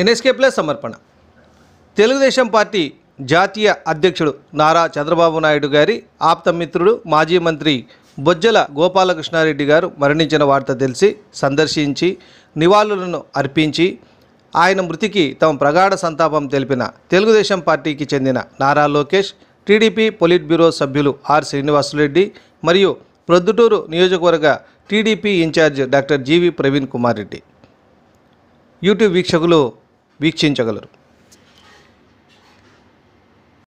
NSK plus సమర్పణ Telugu Desam party జాతీయ అధ్యక్షుడు నారా చంద్రబాబు నాయుడు గారి ఆప్తమిత్రుడు మాజీ మంత్రి బొజ్జల గోపాలకృష్ణారెడ్డి గారు మరణించిన వార్త తెలిసి సందర్శించి నివాళులను అర్పించి ఆయన మృతికి తమ ప్రగాఢ సంతాపం తెలిపిన తెలుగుదేశం పార్టీకి చెందిన Nara Lokesh TDP politburo సభ్యులు ఆర్ శ్రీనివాసులరెడ్డి మరియు ప్రొద్దుటూరు నియోజకవర్గ TDP incharge doctor G V Praveen Kumar Reddy YouTube వీక్షకులు వీక్షించగలరు